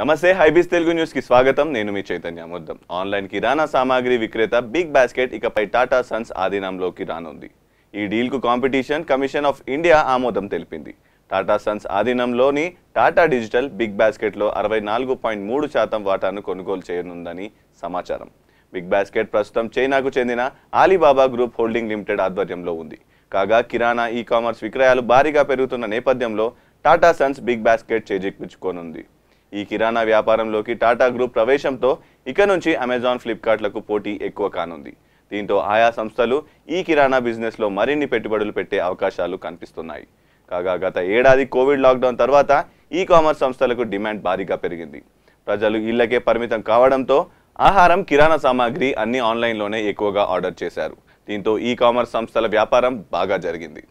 నమస్తే హైబీస్ తెలుగు న్యూస్ కి స్వాగతం నేను మీ చైతన్య ముద్దం ఆన్లైన్ కిరాణా సామాగ్రి విక్రేత బిగ్ బాస్కెట్ ఇకపై టాటా సన్స్ ఆధీనంలోకి రానుంది ఈ డీల్కు కాంపిటీషన్ కమిషన్ ఆఫ్ ఇండియా ఆమోదం తెలిపింది టాటా సన్స్ ఆధీనంలోని టాటా డిజిటల్ బిగ్ బాస్కెట్లో అరవై నాలుగు పాయింట్ మూడు శాతం వాటాను కొనుగోలు చేయనుందని సమాచారం బిగ్ బాస్కెట్ ప్రస్తుతం చైనాకు చెందిన ఆలీబాబా గ్రూప్ హోల్డింగ్ లిమిటెడ్ ఆధ్వర్యంలో ఉంది కాగా కిరాణా ఈ కామర్స్ విక్రయాలు భారీగా పెరుగుతున్న నేపథ్యంలో టాటా సన్స్ బిగ్ బాస్కెట్ చేజిక్కించుకోనుంది ఈ కిరాణా వ్యాపారంలోకి టాటా గ్రూప్ ప్రవేశంతో ఇక నుంచి అమెజాన్ ఫ్లిప్కార్ట్లకు పోటీ ఎక్కువ కానుంది దీంతో ఆయా సంస్థలు ఈ కిరాణా బిజినెస్లో మరిన్ని పెట్టుబడులు పెట్టే అవకాశాలు కనిపిస్తున్నాయి కాగా గత ఏడాది కోవిడ్ లాక్డౌన్ తర్వాత ఈ కామర్స్ సంస్థలకు డిమాండ్ భారీగా పెరిగింది ప్రజలు ఇళ్లకే పరిమితం కావడంతో ఆహారం కిరాణా సామాగ్రి అన్ని ఆన్లైన్లోనే ఎక్కువగా ఆర్డర్ చేశారు దీంతో ఈ కామర్స్ సంస్థల వ్యాపారం బాగా జరిగింది